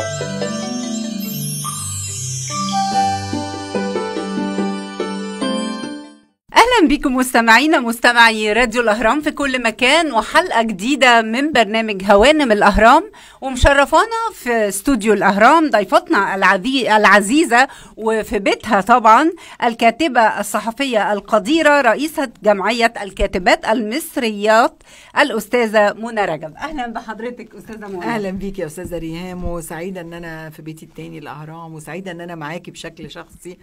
you. اهلا بكم مستمعينا مستمعي راديو الاهرام في كل مكان وحلقه جديده من برنامج هوانم الاهرام ومشرفانا في استوديو الاهرام ضيفتنا العزيزه وفي بيتها طبعا الكاتبه الصحفيه القديره رئيسه جمعيه الكاتبات المصريات الاستاذه منى رجب اهلا بحضرتك استاذه منى اهلا بيك يا استاذه ريهام وسعيده ان انا في بيتي التاني الاهرام وسعيده ان انا معاكي بشكل شخصي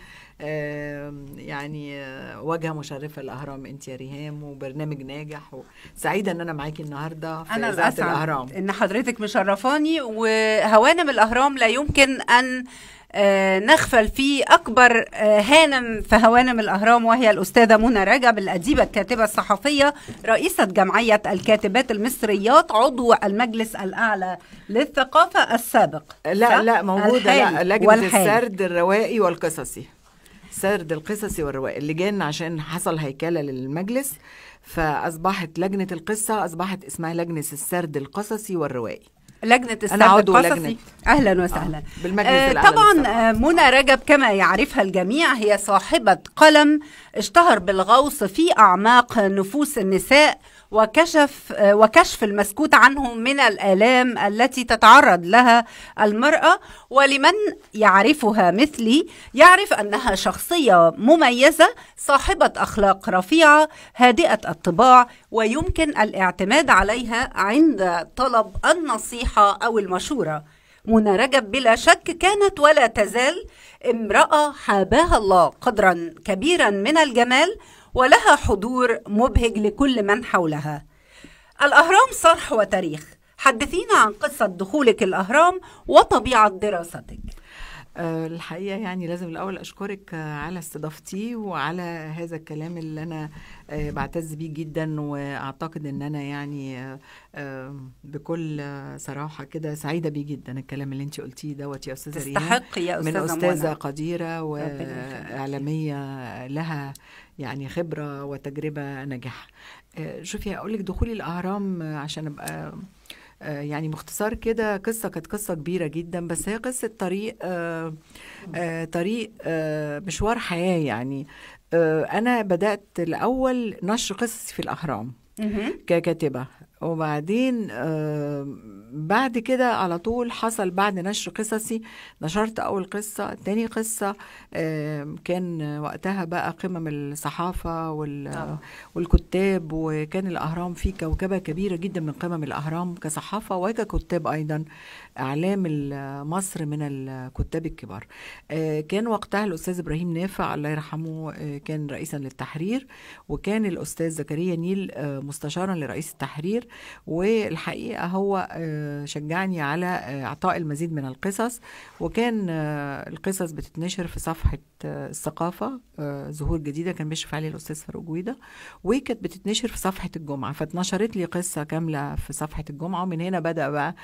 يعني آه، وجهه مشرفه الاهرام انت يا ريهام وبرنامج ناجح سعيده ان انا معاكي النهارده في انا الاسعد الاهرام ان حضرتك مشرفاني وهوانم الاهرام لا يمكن ان آه، نغفل في أكبر آه، هانم في هوانم الأهرام وهي الأستاذة منى رجب الأديبة الكاتبة الصحفية رئيسة جمعية الكاتبات المصريات عضو المجلس الأعلى للثقافة السابق لا لا موجودة لا لجنة السرد الروائي والقصصي سرد القصص اللي اللجان عشان حصل هيكلة للمجلس فأصبحت لجنة القصة أصبحت اسمها لجنة السرد القصصي والروائي لجنة السرد القصصي أهلا وسهلا آه. بالمجلس آه طبعا آه، منى رجب كما يعرفها الجميع هي صاحبة قلم اشتهر بالغوص في أعماق نفوس النساء وكشف وكشف المسكوت عنه من الآلام التي تتعرض لها المرأة ولمن يعرفها مثلي يعرف أنها شخصية مميزة صاحبة أخلاق رفيعة هادئة الطباع ويمكن الاعتماد عليها عند طلب النصيحة أو المشورة منى رجب بلا شك كانت ولا تزال امرأة حاباها الله قدرا كبيرا من الجمال ولها حضور مبهج لكل من حولها الأهرام صرح وتاريخ حدثينا عن قصة دخولك الأهرام وطبيعة دراستك آه، الحقيقة يعني لازم الأول أشكرك آه، على استضافتي وعلى هذا الكلام اللي أنا آه، بعتز بيه جدا وأعتقد أن أنا يعني بكل صراحة كده سعيدة بيه جدا الكلام اللي أنت قلتيه دوت يا أستاذة تستحق يا أستاذة من أستاذة قديرة وإعلامية لها يعني خبرة وتجربة ناجحة آه، شوفي هقول لك دخولي الأهرام آه، عشان أبقى آه، يعني مختصر كده قصه كانت قصه كبيره جدا بس هي قصه طريق طريق مشوار حياه يعني انا بدات الاول نشر قصصي في الاهرام ككاتبه وبعدين بعد كده على طول حصل بعد نشر قصصي نشرت أول قصة تاني قصة كان وقتها بقى قمم الصحافة آه. والكتاب وكان الأهرام فيه كوكبة كبيرة جدا من قمم الأهرام كصحافة وككتاب أيضا إعلام مصر من الكتاب الكبار كان وقتها الأستاذ إبراهيم نافع الله يرحمه كان رئيسا للتحرير وكان الأستاذ زكريا نيل مستشارا لرئيس التحرير والحقيقه هو آه، شجعني على اعطاء آه، المزيد من القصص وكان آه، القصص بتتنشر في صفحه الثقافه زهور جديده كان بيشرف عليها الاستاذ فاروق جويده وكانت بتتنشر في صفحه الجمعه فاتنشرت لي قصه كامله في صفحه الجمعه ومن هنا بدا بقى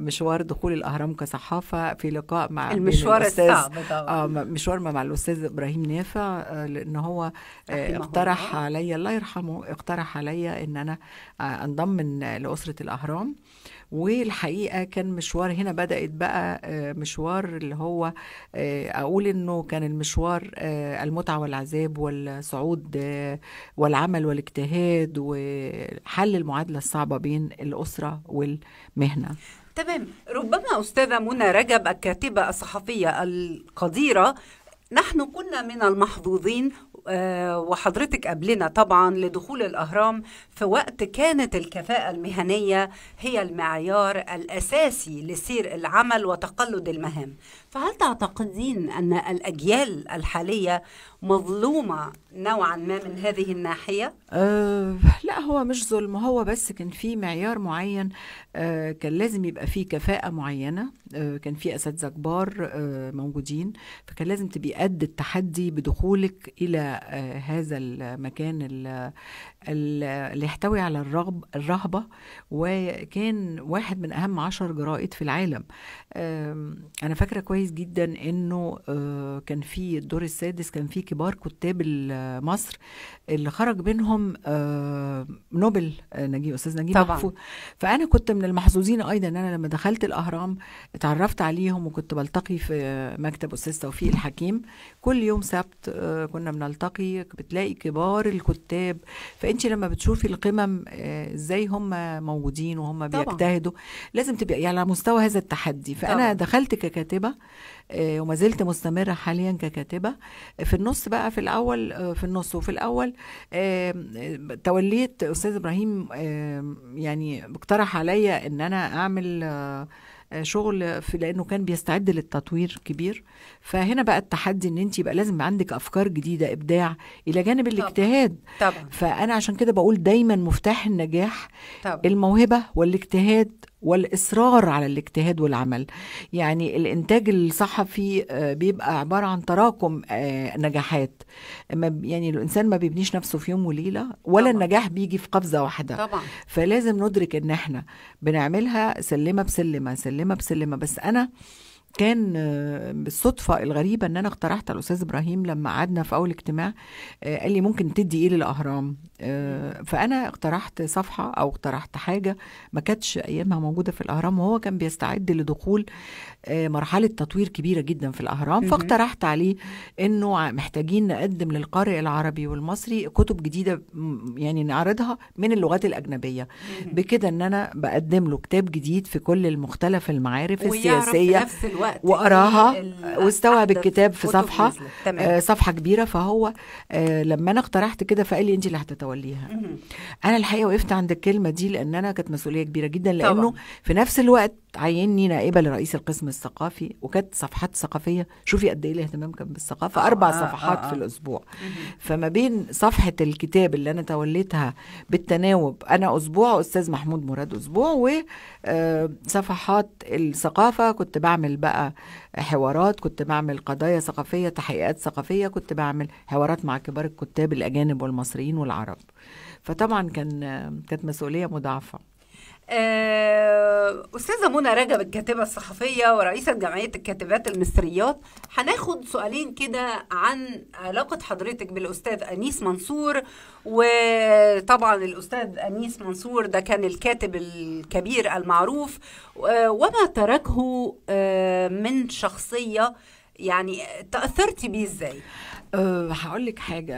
مشوار دخول الاهرام كصحافه في لقاء مع المشوار الصعب طبعا مشوار مع الاستاذ ابراهيم نافع لان هو اقترح عليا الله يرحمه اقترح عليا ان انا انضم انضم لأسرة الأهرام والحقيقة كان مشوار هنا بدأت بقى آه، مشوار اللي هو آه، أقول إنه كان المشوار آه، المتعة والعذاب والصعود والعمل والاجتهاد وحل المعادلة الصعبة بين الأسرة والمهنة تمام ربما أستاذة منى رجب الكاتبة الصحفية القديرة نحن كنا من المحظوظين آه، وحضرتك قبلنا طبعا لدخول الأهرام في وقت كانت الكفاءة المهنية هي المعيار الأساسي لسير العمل وتقلد المهام فهل تعتقدين أن الأجيال الحالية مظلومة نوعا ما من هذه الناحية؟ أه لا هو مش ظلم هو بس كان في معيار معين أه كان لازم يبقى فيه كفاءة معينة أه كان في أساتذة كبار أه موجودين فكان لازم تبقي قد التحدي بدخولك إلى أه هذا المكان اللي يحتوي على الرغب الرهبة وكان واحد من أهم عشر جرائد في العالم أه أنا فاكرة كويس كويس جدا انه آه، كان في الدور السادس كان في كبار كتاب مصر اللي خرج منهم آه، نوبل آه، نجيب استاذ نجيب محفوظ فانا كنت من المحظوظين ايضا ان انا لما دخلت الاهرام اتعرفت عليهم وكنت بلتقي في مكتب استاذ توفيق الحكيم كل يوم سبت كنا بنلتقي بتلاقي كبار الكتاب فانت لما بتشوفي القمم ازاي هم موجودين وهم بيجتهدوا لازم تبقي يعني على مستوى هذا التحدي فانا طبعا. دخلت ككاتبه آه، وما زلت مستمره حاليا ككاتبه في النص بقى في الاول آه، في النص وفي الاول توليت استاذ ابراهيم يعني اقترح عليا ان انا اعمل آه، شغل في لانه كان بيستعد للتطوير كبير فهنا بقى التحدي ان انت يبقى لازم عندك افكار جديده ابداع الى جانب طبعًا. الاجتهاد طبعا فانا عشان كده بقول دايما مفتاح النجاح طبعًا. الموهبه والاجتهاد والاصرار على الاجتهاد والعمل يعني الانتاج الصحفي آه، بيبقى عباره عن تراكم آه، نجاحات يعني الانسان ما بيبنيش نفسه في يوم وليله ولا طبعا. النجاح بيجي في قفزه واحده طبعا. فلازم ندرك ان احنا بنعملها سلمه بسلمه سلمه بسلمه بس انا كان آه، بالصدفة الغريبة ان انا اقترحت على الاستاذ ابراهيم لما قعدنا في اول اجتماع آه، قال لي ممكن تدي ايه للاهرام آه، فانا اقترحت صفحة او اقترحت حاجة ما كانتش ايامها موجودة في الاهرام وهو كان بيستعد لدخول آه، مرحلة تطوير كبيرة جدا في الأهرام فاقترحت عليه أنه محتاجين نقدم للقارئ العربي والمصري كتب جديدة يعني نعرضها من اللغات الأجنبية بكده أن أنا بقدم له كتاب جديد في كل المختلف المعارف السياسية نفس الوقت وقراها واستوعب الكتاب في صفحة آه، صفحة كبيرة فهو آه، لما أنا اقترحت كده فقال لي أنت اللي هتتوليها أنا الحقيقة وقفت عند الكلمة دي لأن أنا كانت مسؤولية كبيرة جدا لأنه في نفس الوقت تعيني نائبه لرئيس القسم الثقافي وكانت صفحات ثقافيه شوفي قد ايه الاهتمام كان بالثقافه آه، اربع آه صفحات آه آه. في الاسبوع فما بين صفحه الكتاب اللي انا توليتها بالتناوب انا اسبوع استاذ محمود مراد اسبوع وصفحات آه، الثقافه كنت بعمل بقى حوارات كنت بعمل قضايا ثقافيه تحقيقات ثقافيه كنت بعمل حوارات مع كبار الكتاب الاجانب والمصريين والعرب فطبعا كان كانت مسؤوليه مضاعفه آه، أستاذة منى رجب الكاتبة الصحفية ورئيسة جمعية الكاتبات المصريات هناخد سؤالين كده عن علاقة حضرتك بالأستاذ أنيس منصور وطبعا الأستاذ أنيس منصور ده كان الكاتب الكبير المعروف آه، وما تركه آه، من شخصية يعني تأثرتي بيه إزاي؟ أه هقول لك حاجه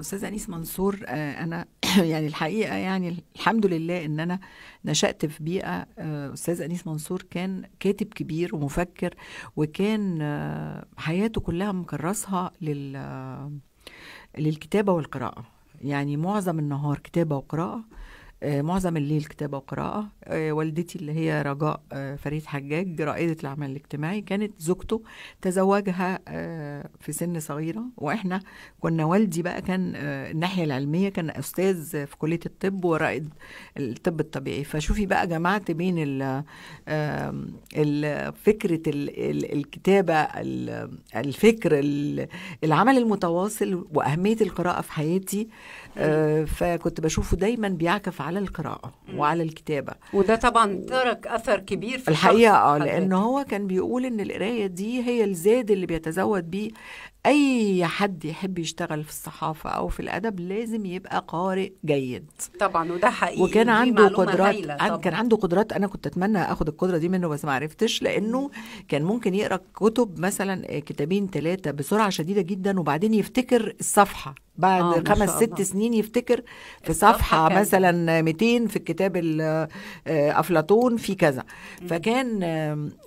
استاذ أه انيس منصور أه انا يعني الحقيقه يعني الحمد لله ان انا نشات في بيئه آه، استاذ انيس منصور كان كاتب كبير ومفكر وكان آه، حياته كلها مكرسها لل آه، للكتابه والقراءه يعني معظم النهار كتابه وقراءه آه، معظم الليل كتابة وقراءة آه، والدتي اللي هي رجاء آه، فريد حجاج رائدة العمل الاجتماعي كانت زوجته تزوجها في سن صغيرة وإحنا كنا والدي بقى كان الناحية العلمية كان أستاذ في كلية الطب ورائد الطب الطبيعي فشوفي بقى جمعت بين فكرة الكتابة الفكر العمل المتواصل وأهمية القراءة في حياتي فكنت بشوفه دايما بيعكف على القراءة وعلى الكتابة وده طبعا ترك أثر كبير في الحقيقة اه لأن هو كان بيقول إن القراية دي هي الزاد اللي بيتزود بيه اي حد يحب يشتغل في الصحافه او في الادب لازم يبقى قارئ جيد طبعا وده حقيقي وكان عنده قدرات عن كان عنده قدرات انا كنت اتمنى اخد القدره دي منه بس ما عرفتش لانه كان ممكن يقرا كتب مثلا آه، كتابين ثلاثه بسرعه شديده جدا وبعدين يفتكر الصفحه بعد آه خمس ست سنين يفتكر في صفحة كان. مثلا 200 في الكتاب آه، أفلاطون في كذا فكان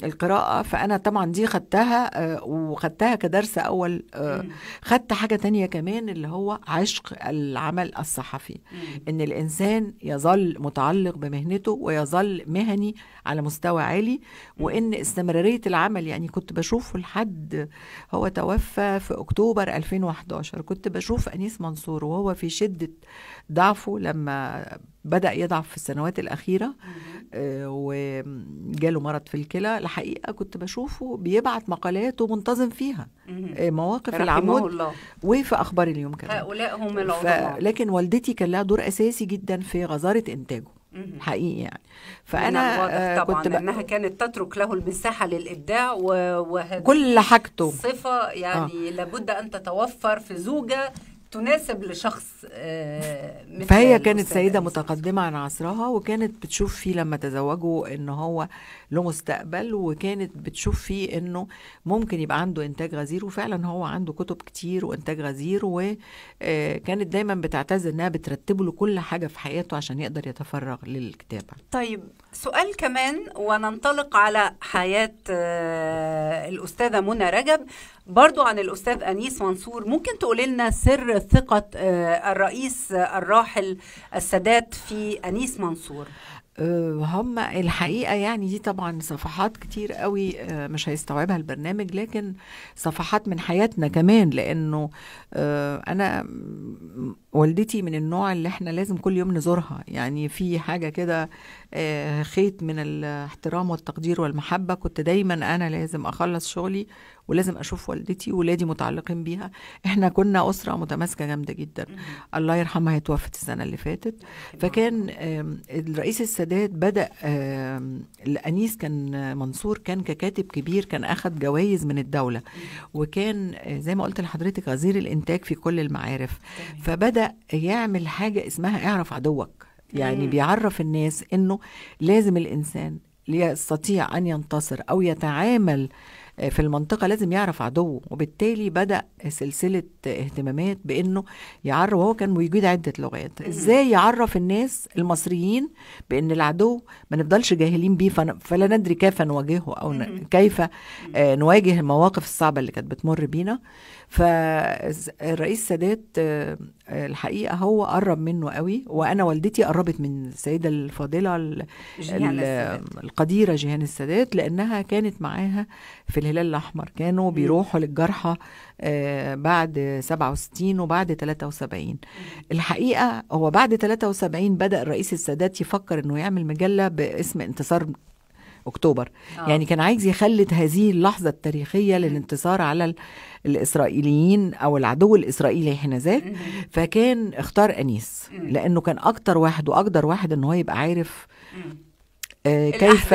القراءة فأنا طبعا دي خدتها آه، وخدتها كدرس أول آه، خدت حاجه تانية كمان اللي هو عشق العمل الصحفي ان الانسان يظل متعلق بمهنته ويظل مهني على مستوى عالي وان استمراريه العمل يعني كنت بشوفه لحد هو توفى في اكتوبر 2011 كنت بشوف انيس منصور وهو في شده ضعفه لما بدأ يضعف في السنوات الأخيرة آه، وجاله مرض في الكلى الحقيقة كنت بشوفه بيبعت مقالات ومنتظم فيها آه، مواقف العمود الله. وفي أخبار اليوم كمان هؤلاء هم العظماء لكن والدتي كان لها دور أساسي جدا في غزارة إنتاجه حقيقي يعني فانا آه، طبعا كنت بقى انها كانت تترك له المساحه للابداع وكل حاجته صفه يعني آه. لابد ان تتوفر في زوجه تناسب لشخص آه، مثل فهي كانت سيدة متقدمة عن عصرها وكانت بتشوف فيه لما تزوجوا ان هو له مستقبل وكانت بتشوف فيه انه ممكن يبقى عنده انتاج غزير وفعلا هو عنده كتب كتير وانتاج غزير وكانت آه، دايما بتعتز انها بترتب له كل حاجة في حياته عشان يقدر يتفرغ للكتابة طيب سؤال كمان وننطلق على حياة آه، الأستاذة منى رجب برضو عن الأستاذ أنيس منصور ممكن تقول لنا سر ثقة آه، الرئيس آه، الراحل السادات في أنيس منصور آه، هم الحقيقه يعني دي طبعا صفحات كتير قوي آه، مش هيستوعبها البرنامج لكن صفحات من حياتنا كمان لانه آه، انا والدتي من النوع اللي احنا لازم كل يوم نزورها يعني في حاجه كده خيط من الاحترام والتقدير والمحبه كنت دايما انا لازم اخلص شغلي ولازم اشوف والدتي ولادي متعلقين بيها احنا كنا اسره متماسكه جامده جدا الله يرحمها هي توفت السنه اللي فاتت فكان الرئيس السادات بدا الانيس كان منصور كان ككاتب كبير كان اخذ جوائز من الدوله وكان آه، زي ما قلت لحضرتك غزير الانتاج في كل المعارف فبدا يعمل حاجه اسمها اعرف عدوك يعني مم. بيعرف الناس انه لازم الانسان ليستطيع ان ينتصر او يتعامل في المنطقة لازم يعرف عدوه وبالتالي بدأ سلسلة اهتمامات بأنه يعرف وهو كان بيجيد عدة لغات إزاي يعرف الناس المصريين بأن العدو ما نفضلش جاهلين بيه فلا ندري كيف نواجهه أو كيف آه، نواجه المواقف الصعبة اللي كانت بتمر بينا فالرئيس سادات آه، الحقيقه هو قرب منه قوي وانا والدتي قربت من السيده الفاضله جيهان القديره جيهان السادات لانها كانت معاها في الهلال الاحمر كانوا بيروحوا للجرحى آه، بعد 67 وبعد 73 الحقيقه هو بعد 73 بدا الرئيس السادات يفكر انه يعمل مجله باسم انتصار اكتوبر آه. يعني كان عايز يخلد هذه اللحظه التاريخيه للانتصار على الإسرائيليين أو العدو الإسرائيلي حينذاك فكان اختار أنيس لأنه كان أكتر واحد وأقدر واحد إن هو يبقى عارف آه كيف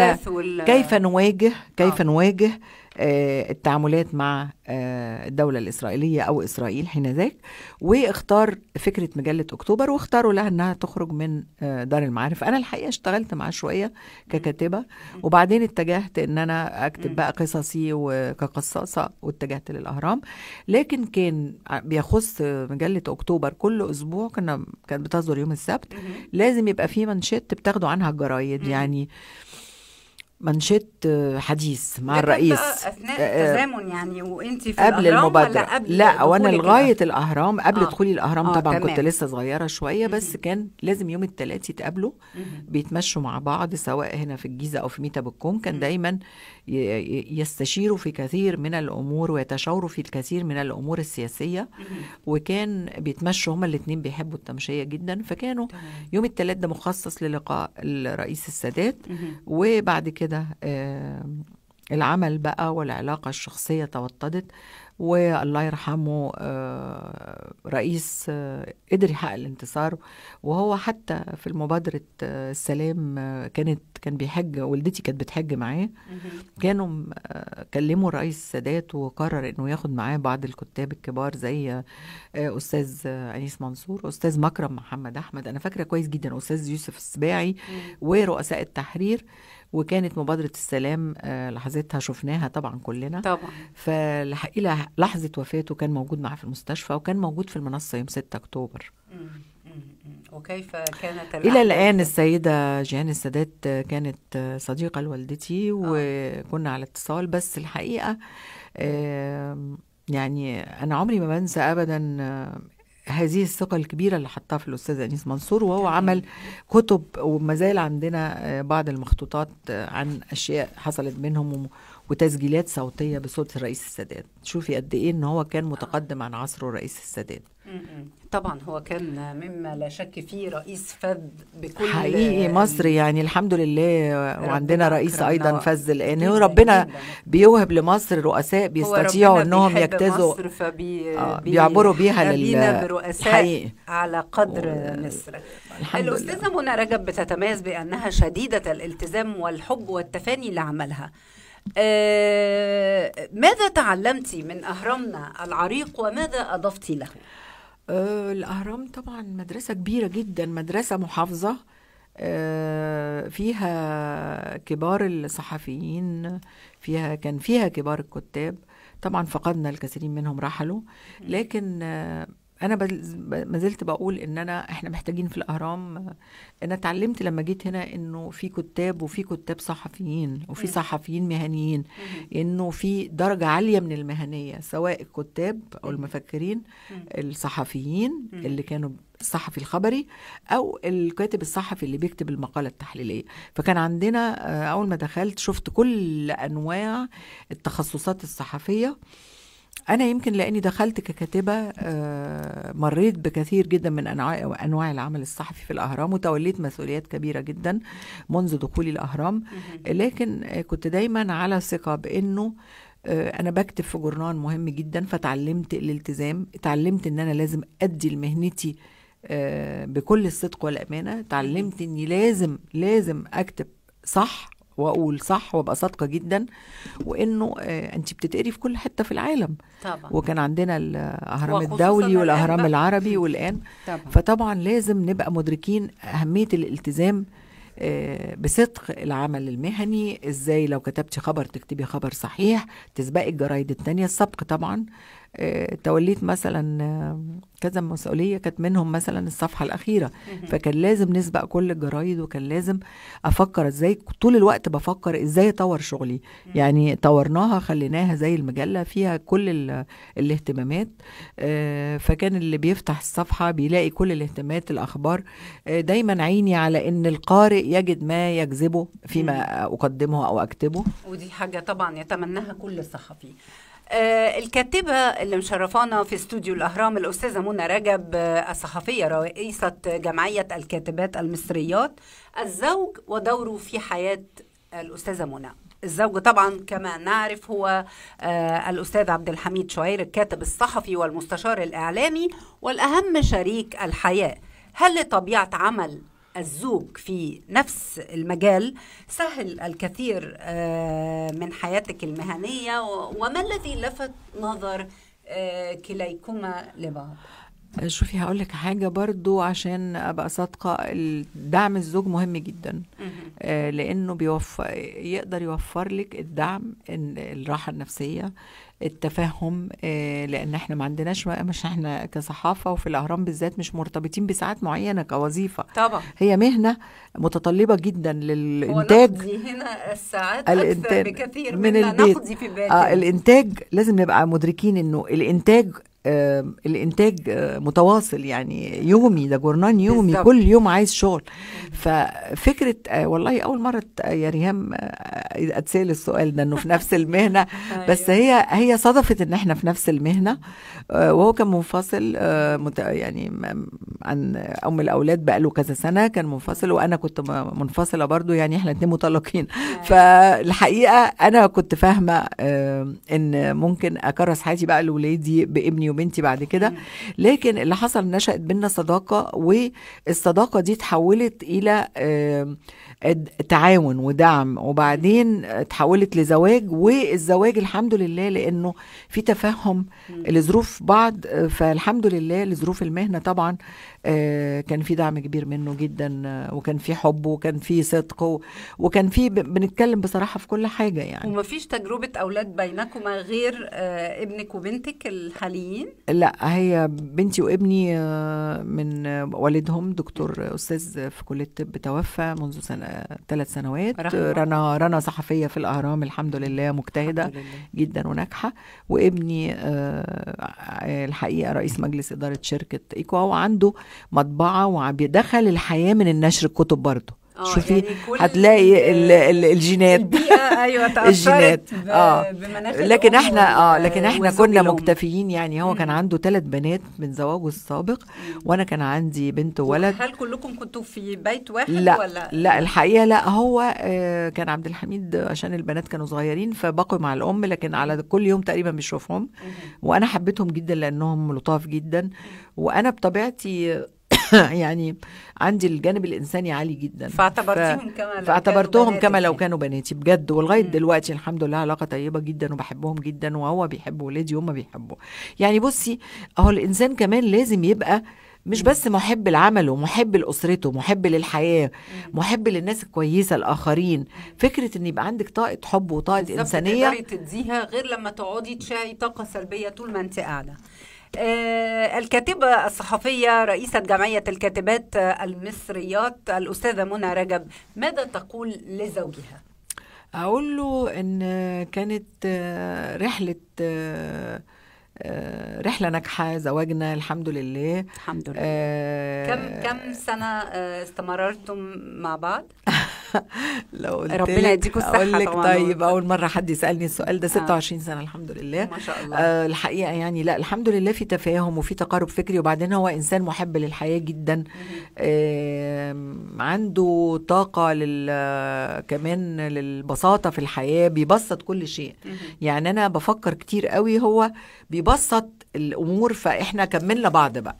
كيف نواجه كيف آه. نواجه آه، التعاملات مع آه، الدولة الإسرائيلية أو إسرائيل حينذاك واختار فكرة مجلة أكتوبر واختاروا لها أنها تخرج من آه، دار المعارف أنا الحقيقة اشتغلت معها شوية ككاتبة وبعدين اتجهت أن أنا أكتب بقى قصصي وكقصاصة واتجهت للأهرام لكن كان بيخص مجلة أكتوبر كل أسبوع كنا كانت بتصدر يوم السبت لازم يبقى في منشط بتاخدوا عنها الجرايد يعني منشط آه، حديث مع الرئيس اثناء آه، آه، التزامن يعني وانت في قبل المبادره ولا قبل لا وانا لغايه الاهرام قبل آه. دخولي الاهرام آه طبعا تمام. كنت لسه صغيره شويه بس كان لازم يوم الثلاث يتقابلوا بيتمشوا مع بعض سواء هنا في الجيزه او في ميتا بالكوم كان دايما يستشيروا في كثير من الأمور ويتشاوروا في الكثير من الأمور السياسية وكان بيتمشوا هما الاثنين بيحبوا التمشية جدا فكانوا يوم الثلاث ده مخصص للقاء الرئيس السادات وبعد كده العمل بقى والعلاقة الشخصية توطدت والله يرحمه آه، رئيس آه، قدر يحقق الانتصار وهو حتى في مبادرة آه، السلام كانت كان بيحج والدتي كانت بتحج معاه كانوا كلموا الرئيس السادات وقرر انه ياخد معاه بعض الكتاب الكبار زي استاذ انيس منصور استاذ مكرم محمد احمد انا فاكره كويس جدا استاذ يوسف السباعي ورؤساء التحرير وكانت مبادرة السلام آه، لحظتها شفناها طبعا كلنا طبعا فالحقيقة لحظة وفاته كان موجود معاه في المستشفى وكان موجود في المنصة يوم 6 أكتوبر وكيف كانت الى الان السيده جيهان السادات كانت صديقه لوالدتي آه. وكنا على اتصال بس الحقيقه يعني انا عمري ما بنسى ابدا هذه الثقة الكبيرة اللي حطها في الأستاذ أنيس منصور وهو عمل كتب وما زال عندنا آه، بعض المخطوطات آه، عن أشياء حصلت منهم وتسجيلات صوتية بصوت الرئيس السادات شوفي قد إيه إن هو كان متقدم عن عصره الرئيس السادات طبعا هو كان مما لا شك فيه رئيس فذ بكل حقيقي مصر يعني الحمد لله وعندنا رئيس ايضا فذ الان هو ربنا بيوهب لمصر رؤساء بيستطيعوا انهم يجتازوا آه، آه، بيعبروا بيها لل برؤساء على قدر و... مصر الاستاذه منى رجب بتتميز بانها شديده الالتزام والحب والتفاني لعملها آه ماذا تعلمتي من أهرامنا العريق وماذا اضفتي له؟ آه، الأهرام طبعا مدرسة كبيرة جدا مدرسة محافظة آه، فيها كبار الصحفيين فيها كان فيها كبار الكتاب طبعا فقدنا الكثيرين منهم رحلوا لكن آه، انا ما زلت بقول ان انا احنا محتاجين في الاهرام انا اتعلمت لما جيت هنا انه في كتاب وفي كتاب صحفيين وفي صحفيين مهنيين انه في درجه عاليه من المهنيه سواء الكتاب او المفكرين الصحفيين اللي كانوا الصحفي الخبري او الكاتب الصحفي اللي بيكتب المقاله التحليليه فكان عندنا آه، اول ما دخلت شفت كل انواع التخصصات الصحفيه انا يمكن لاني دخلت ككاتبه آه، مريت بكثير جدا من انواع انواع العمل الصحفي في الاهرام وتوليت مسؤوليات كبيره جدا منذ دخولي الاهرام لكن كنت دايما على ثقه بانه آه، انا بكتب في جورنال مهم جدا فتعلمت الالتزام اتعلمت ان انا لازم ادي لمهنتي آه، بكل الصدق والامانه اتعلمت اني لازم لازم اكتب صح واقول صح وابقى صادقه جدا وانه آه، انت بتتقري في كل حته في العالم طبعا وكان عندنا الاهرام الدولي والاهرام العربي والان طبعا. فطبعا لازم نبقى مدركين اهميه الالتزام آه، بصدق العمل المهني ازاي لو كتبتي خبر تكتبي خبر صحيح تسبقي الجرايد التانية السبق طبعا آه، توليت مثلا آه، كذا مسؤوليه كانت منهم مثلا الصفحه الاخيره فكان لازم نسبق كل الجرايد وكان لازم افكر ازاي طول الوقت بفكر ازاي اطور شغلي يعني طورناها خليناها زي المجله فيها كل الاهتمامات آه، فكان اللي بيفتح الصفحه بيلاقي كل الاهتمامات الاخبار دايما عيني على ان القارئ يجد ما يجذبه فيما اقدمه او اكتبه ودي حاجه طبعا يتمناها كل صحفي آه، الكاتبة اللي مشرفانا في استوديو الأهرام الأستاذة منى رجب آه، الصحفية رئيسة جمعية الكاتبات المصريات الزوج ودوره في حياة الأستاذة منى الزوج طبعا كما نعرف هو آه، الأستاذ عبد الحميد شعير الكاتب الصحفي والمستشار الإعلامي والأهم شريك الحياة هل لطبيعة عمل الزوج في نفس المجال سهل الكثير آه، من حياتك المهنية وما الذي لفت نظر آه، كليكما لبعض؟ شوفي هقول لك حاجة برضو عشان أبقى صادقة دعم الزوج مهم جدا آه، لأنه بيوفر يقدر يوفر لك الدعم الراحة النفسية التفهم آه، لان احنا ما عندناش مش احنا كصحافه وفي الاهرام بالذات مش مرتبطين بساعات معينه كوظيفه طبعا هي مهنه متطلبه جدا للانتاج هنا الساعات الانتاج اكثر بكثير من البيت نقضي في بالنا آه الانتاج لازم نبقى مدركين انه الانتاج الانتاج آه، متواصل يعني يومي ده جورنان يومي بالزبط. كل يوم عايز شغل ففكره آه، والله اول مره آه، يا ريهام اتسال السؤال ده انه في نفس المهنه أيوه. بس هي هي صدفت ان احنا في نفس المهنه وهو كان منفصل يعني عن ام الاولاد بقاله كذا سنه كان منفصل وانا كنت منفصله برضو يعني احنا اتنين مطلقين أيوه. فالحقيقه انا كنت فاهمه ان ممكن اكرس حياتي بقى لولادي بابني وبنتي بعد كده لكن اللي حصل نشأت بينا صداقة والصداقة دي تحولت إلى تعاون ودعم وبعدين تحولت لزواج والزواج الحمد لله لأنه في تفاهم لظروف بعض فالحمد لله لظروف المهنة طبعا آه، كان في دعم كبير منه جدا آه، وكان في حب وكان في صدق وكان في بنتكلم بصراحه في كل حاجه يعني ومفيش تجربه اولاد بينكما غير آه، ابنك وبنتك الحاليين لا هي بنتي وابني من والدهم دكتور استاذ في كليه الطب توفى منذ سنه ثلاث سنوات رنا رنا صحفيه في الاهرام الحمد لله مجتهده الحمد لله. جدا وناجحه وابني الحقيقه رئيس مجلس اداره شركه ايكوا وعنده مطبعة وعم بيدخل الحياة من النشر الكتب برضه آه، شوفي يعني هتلاقي الـ الـ الجينات ايوه الجينات اه, آه، لكن احنا اه لكن احنا كنا مكتفيين يعني هو كان عنده ثلاث بنات من زواجه السابق وانا كان عندي بنت وولد هل كلكم كنتوا في بيت واحد لا ولا لا الحقيقه لا هو آه، كان عبد الحميد عشان البنات كانوا صغيرين فبقوا مع الام لكن على كل يوم تقريبا بيشوفهم وانا حبيتهم جدا لانهم لطاف جدا وانا بطبيعتي يعني عندي الجانب الانساني عالي جدا فاعتبرتيهم كما لو فاعتبرتهم كما لو كانوا بناتي بجد ولغايه دلوقتي الحمد لله علاقه طيبه جدا وبحبهم جدا وهو بيحب ولادي وهم بيحبوا يعني بصي اهو الانسان كمان لازم يبقى مش بس محب لعمله محب لاسرته محب للحياه محب للناس الكويسه الاخرين فكره ان يبقى عندك طاقه حب وطاقه انسانيه تقدري تديها غير لما تقعدي تشاي طاقه سلبيه طول ما انت قاعده آه، الكاتبة الصحفية رئيسة جمعية الكاتبات المصريات الأستاذة منى رجب ماذا تقول لزوجها؟ أقول له إن كانت آه، رحلة آه، آه، رحله ناجحه زواجنا الحمد لله الحمد لله آه كم كم سنه آه، استمررتم مع بعض لو قلت ربنا يديكم الصحه اقول لك طيب اول مره حد يسالني السؤال ده 26 آه. سنه الحمد لله ما شاء الله آه الحقيقه يعني لا الحمد لله في تفاهم وفي تقارب فكري وبعدين هو انسان محب للحياه جدا آه عنده طاقه لل كمان للبساطه في الحياه بيبسط كل شيء يعني انا بفكر كتير قوي هو بيبسط الامور فاحنا كملنا بعض بقى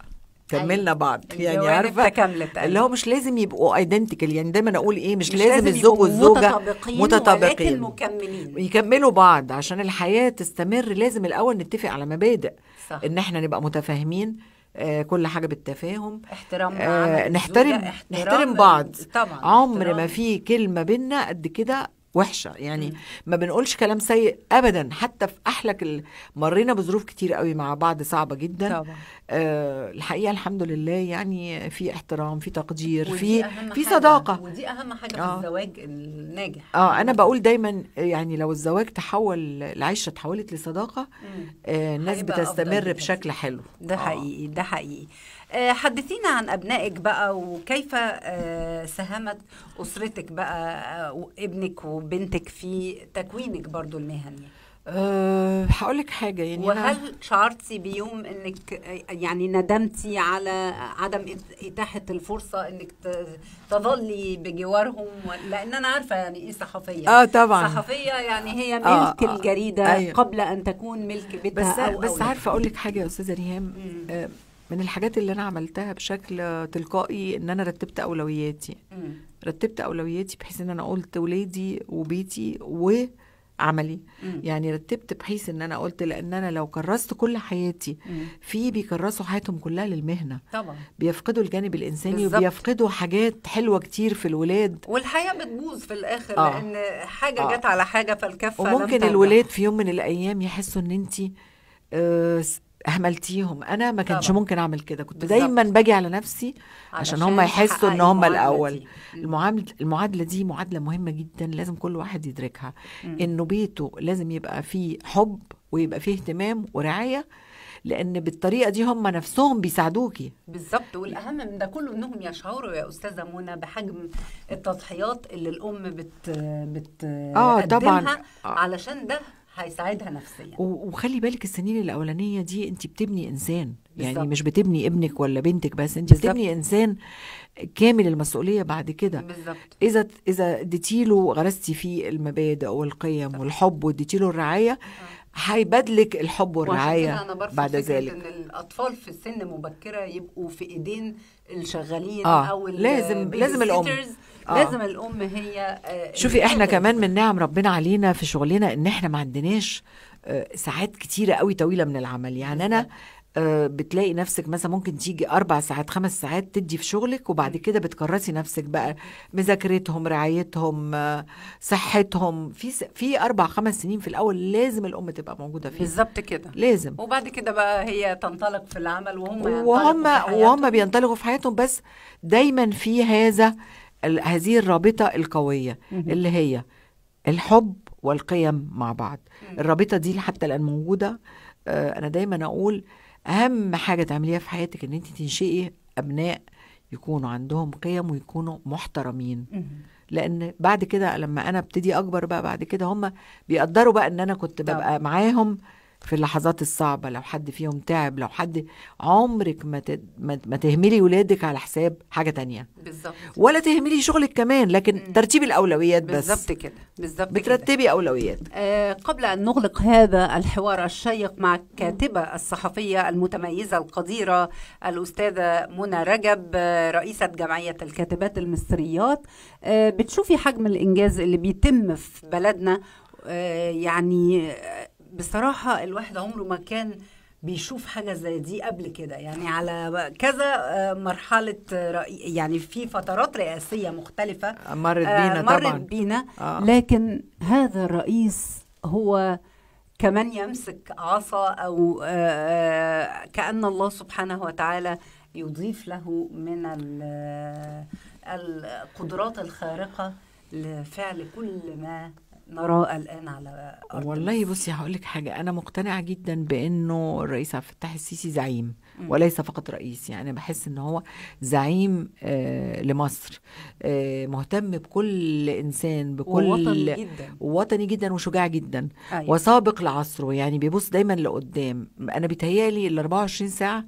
كملنا أيوة. بعض يعني عارفه أيوة. اللي هو مش لازم يبقوا ايدنتيكال يعني دايما اقول ايه مش, مش لازم, لازم الزوج والزوجه متطابقين, متطابقين ولكن مكملين يكملوا بعض عشان الحياه تستمر لازم الاول نتفق على مبادئ صح. ان احنا نبقى متفاهمين آه، كل حاجه بالتفاهم احترام آه نحترم احترام نحترم بعض طبعا عمر احترام. ما في كلمه بينا قد كده وحشه يعني م. ما بنقولش كلام سيء ابدا حتى في احلك مرينا بظروف كتير قوي مع بعض صعبه جدا طبعا. آه الحقيقه الحمد لله يعني في احترام في تقدير في في صداقه ودي اهم حاجه آه. في الزواج الناجح اه انا بقول دايما يعني لو الزواج تحول العشره تحولت لصداقه آه الناس بتستمر بشكل حلو ده آه. حقيقي ده حقيقي آه، حدثينا عن ابنائك بقى وكيف آه، ساهمت اسرتك بقى آه، وابنك وبنتك في تكوينك برضو المهني أه هقول لك حاجه يعني وهل شعرتي بيوم انك يعني ندمتي على عدم اتاحه الفرصه انك تظلي بجوارهم لان انا عارفه يعني ايه صحفيه اه طبعا صحفيه يعني هي آه، ملك آه آه الجريده أيوه. قبل ان تكون ملك بيتها بس أو بس عارفه اقول لك حاجه يا استاذه ريهام آه، من الحاجات اللي انا عملتها بشكل تلقائي ان انا رتبت اولوياتي م. رتبت اولوياتي بحيث ان انا قلت ولادي وبيتي و عملي مم. يعني رتبت بحيث ان انا قلت لان انا لو كرست كل حياتي في بيكرسوا حياتهم كلها للمهنه طبعا بيفقدوا الجانب الانساني بالزبط. وبيفقدوا حاجات حلوه كتير في الولاد والحياه بتبوظ في الاخر آه. لان حاجه آه. جت على حاجه فالكفه وممكن الولاد في يوم من الايام يحسوا ان انت آه اهملتيهم انا ما كانش طبعا. ممكن اعمل كده كنت بالزبط. دايما باجي على نفسي عشان هم يحسوا ان هم الاول المعادله المعادله دي معادله مهمه جدا لازم كل واحد يدركها م. انه بيته لازم يبقى فيه حب ويبقى فيه اهتمام ورعايه لان بالطريقه دي هم نفسهم بيساعدوكي بالظبط والاهم من ده كله انهم يشعروا يا استاذه منى بحجم التضحيات اللي الام بت بت اه طبعا آه. علشان ده هيساعدها نفسيا وخلي بالك السنين الاولانيه دي انت بتبني انسان بالزبط. يعني مش بتبني ابنك ولا بنتك بس انت بالزبط. بتبني انسان كامل المسؤوليه بعد كده اذا اذا اديتي له غرستي فيه المبادئ والقيم بالزبط. والحب واديتي له الرعايه آه. هيبادلك الحب والرعايه بعد ذلك ان الاطفال في السن مبكره يبقوا في ايدين الشغالين آه. او لازم لازم الام آه. لازم الام هي آه، شوفي احنا كمان من نعم ربنا علينا في شغلنا ان احنا ما عندناش آه، ساعات كتيرة قوي طويلة من العمل يعني أنا آه، بتلاقي نفسك مثلا ممكن تيجي اربع ساعات خمس ساعات تدي في شغلك وبعد كده بتكرسي نفسك بقى مذاكرتهم رعايتهم آه، صحتهم في س... في اربع خمس سنين في الاول لازم الام تبقى موجوده فيها بالظبط كده لازم وبعد كده بقى هي تنطلق في العمل وهم وهم وهم بينطلقوا في حياتهم بس دايما في هذا هذه الرابطه القويه اللي هي الحب والقيم مع بعض الرابطه دي حتى الان موجوده آه، انا دايما اقول اهم حاجه تعمليها في حياتك ان انت تنشئي ابناء يكونوا عندهم قيم ويكونوا محترمين لان بعد كده لما انا ابتدي اكبر بقى بعد كده هم بيقدروا بقى ان انا كنت ببقى معاهم في اللحظات الصعبة لو حد فيهم تعب لو حد عمرك ما ما تهملي ولادك على حساب حاجة تانية بالظبط ولا تهملي شغلك كمان لكن ترتيب الأولويات بس بالظبط كده بالظبط بترتبي كده. أولويات آه قبل أن نغلق هذا الحوار الشيق مع الكاتبة الصحفية المتميزة القديرة الأستاذة منى رجب رئيسة جمعية الكاتبات المصريات آه بتشوفي حجم الإنجاز اللي بيتم في بلدنا آه، يعني بصراحه الواحد عمره ما كان بيشوف حاجه زي دي قبل كده يعني على كذا آه، مرحله آه، يعني في فترات رئاسيه مختلفه آه، مرت بينا مرت طبعا بينا لكن هذا الرئيس هو كمن يمسك عصا او كان الله سبحانه وتعالى يضيف له من القدرات الخارقه لفعل كل ما نراه الآن على أرض والله بصي هقول لك حاجة أنا مقتنعة جدا بأنه الرئيس عبد الفتاح السيسي زعيم وليس فقط رئيس يعني بحس ان هو زعيم آه لمصر آه مهتم بكل انسان بكل وطني جدا ووطني جدا وشجاع جدا أيوة. وسابق لعصره يعني بيبص دايما لقدام انا بيتهيالي ال 24 ساعه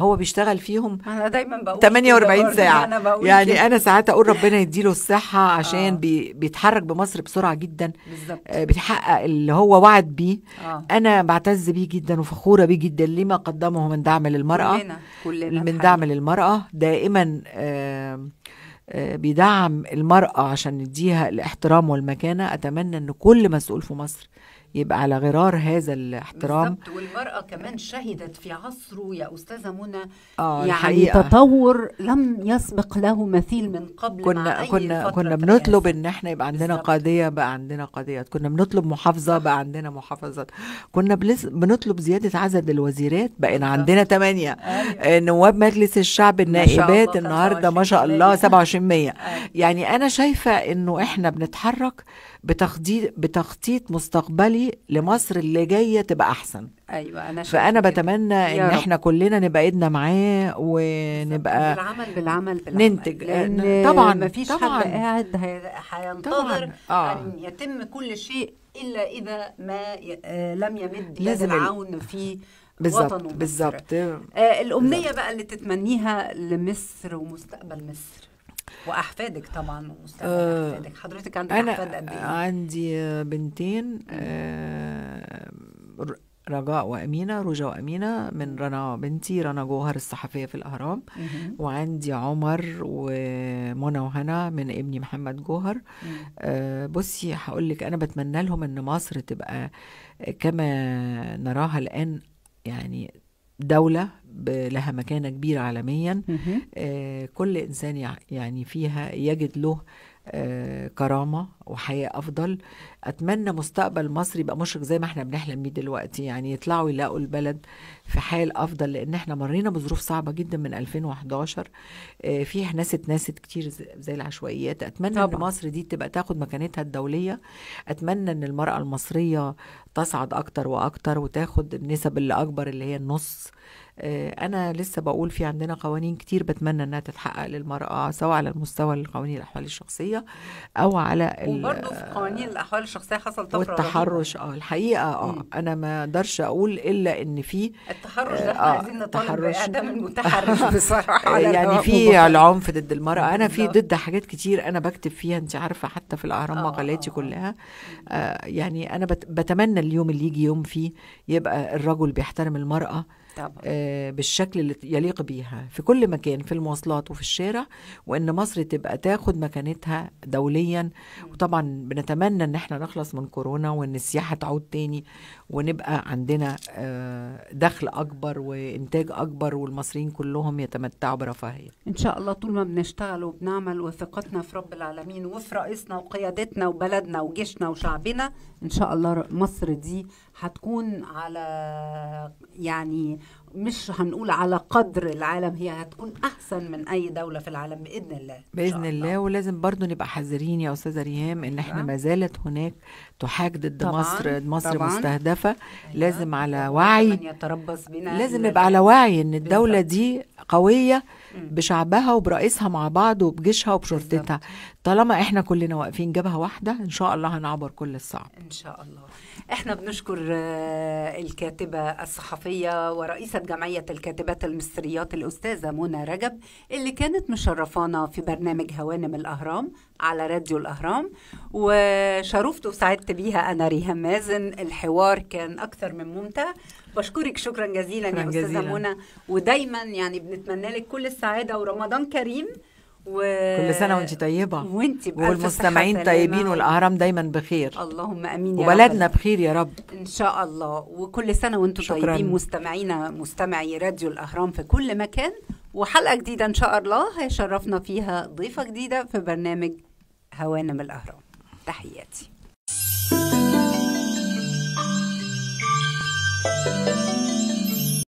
هو بيشتغل فيهم انا دايما بقول 48 ساعه أنا بقول يعني كده. انا ساعات اقول ربنا يديله الصحه آه. عشان آه. بي بيتحرك بمصر بسرعه جدا بالظبط آه بيحقق اللي هو وعد بيه آه. انا بعتز بيه جدا وفخوره بيه جدا لما قدمه من دعم للمراه كلنا كلنا من دعم للمراه دائما آه بيدعم المرأة عشان نديها الاحترام والمكانة أتمنى أن كل مسؤول في مصر يبقى على غرار هذا الاحترام بالظبط والمرأة كمان شهدت في عصره يا أستاذة منى آه يعني الحقيقة. تطور لم يسبق له مثيل من قبل كنا كنا كنا بنطلب ان احنا يبقى عندنا بالزبط. قضية بقى عندنا قضيات كنا بنطلب محافظة بقى عندنا محافظة كنا بنطلب زيادة عدد الوزيرات بقينا عندنا ثمانية أيوة. نواب مجلس الشعب النائبات النهارده ما شاء الله 27% أيوة. يعني انا شايفة انه احنا بنتحرك بتخطيط بتخطيط مستقبلي لمصر اللي جايه تبقى احسن ايوه انا فانا بتمنى ان احنا كلنا نبقى ايدنا معاه ونبقى بالعمل بالعمل بالعمل ننتج آه، لأن طبعا مفيش طبعا حد قاعد هينتظر آه. ان يتم كل شيء الا اذا ما آه، لم يمد لازم العون في بالظبط بالظبط آه الامنيه بالزبط. بقى اللي تتمنيها لمصر ومستقبل مصر واحفادك طبعا ومستقبل آه، احفادك حضرتك عندك أنا احفاد قد ايه عندي بنتين آه، رجاء وامينه رجاء وامينه من رنا بنتي رنا جوهر الصحفيه في الاهرام مم. وعندي عمر ومنى وهنا من ابني محمد جوهر آه بصي هقول لك انا بتمنى لهم ان مصر تبقى كما نراها الان يعني دولة لها مكانة كبيرة عالميا آه، كل إنسان يعني فيها يجد له آه، كرامه وحياه افضل اتمنى مستقبل مصر يبقى مشرق زي ما احنا بنحلم بيه دلوقتي يعني يطلعوا يلاقوا البلد في حال افضل لان احنا مرينا بظروف صعبه جدا من 2011 آه، فيها ناس اتناست كتير زي العشوائيات اتمنى طبعا. ان مصر دي تبقى تاخد مكانتها الدوليه اتمنى ان المراه المصريه تصعد اكتر واكتر وتاخد النسب اللي اكبر اللي هي النص آه، انا لسه بقول في عندنا قوانين كتير بتمنى انها تتحقق للمراه سواء على المستوى القوانين الاحوال الشخصيه او على وبرضه في قوانين الاحوال الشخصيه حصل طفره والتحرش يعني. اه الحقيقه اه انا ما اقدرش اقول الا ان في التحرش ده آه، احنا عايزين نطالب آه، باعدام المتحرش بصراحه يعني في العنف ضد المراه انا في ضد حاجات كتير انا بكتب فيها انت عارفه حتى في الاهرام مقالاتي كلها آه يعني انا بتمنى اليوم اللي يجي يوم فيه يبقى الرجل بيحترم المراه طبعا. آه، بالشكل اللي يليق بيها في كل مكان في المواصلات وفي الشارع وان مصر تبقى تاخد مكانتها دوليا وطبعا بنتمنى ان احنا نخلص من كورونا وان السياحه تعود تاني ونبقى عندنا آه، دخل اكبر وانتاج اكبر والمصريين كلهم يتمتعوا برفاهيه ان شاء الله طول ما بنشتغل وبنعمل وثقتنا في رب العالمين وفي رئيسنا وقيادتنا وبلدنا وجيشنا وشعبنا ان شاء الله مصر دي هتكون على يعني مش هنقول على قدر العالم هي هتكون احسن من اي دوله في العالم باذن الله باذن الله. الله ولازم برضو نبقى حذرين يا استاذه ريهام ان احنا نعم. ما زالت هناك تحاك ضد طبعاً مصر مصر طبعاً مستهدفة أيوة. لازم على وعي يتربص بنا لازم يبقى على وعي ان الدولة بالضبط. دي قوية بشعبها وبرئيسها مع بعض وبجيشها وبشرطتها طالما احنا كلنا واقفين جبهه واحده ان شاء الله هنعبر كل الصعب ان شاء الله احنا بنشكر آه، الكاتبه الصحفيه ورئيسه جمعيه الكاتبات المصريات الاستاذه منى رجب اللي كانت مشرفانا في برنامج هوانم الاهرام على راديو الأهرام وشرفت وسعدت بيها أنا ريهام مازن الحوار كان أكثر من ممتع بشكرك شكرا جزيلا شكرا يا أستاذة منى ودايما يعني بنتمنى لك كل السعادة ورمضان كريم و... كل سنة وانت طيبة وانت والمستمعين طيبين والأهرام دايما بخير اللهم أمين يا وبلدنا رب. بخير يا رب إن شاء الله وكل سنة وانتم طيبين مستمعينا مستمعي راديو الأهرام في كل مكان وحلقة جديدة إن شاء الله هيشرفنا فيها ضيفة جديدة في برنامج هوانم الأهرام تحياتي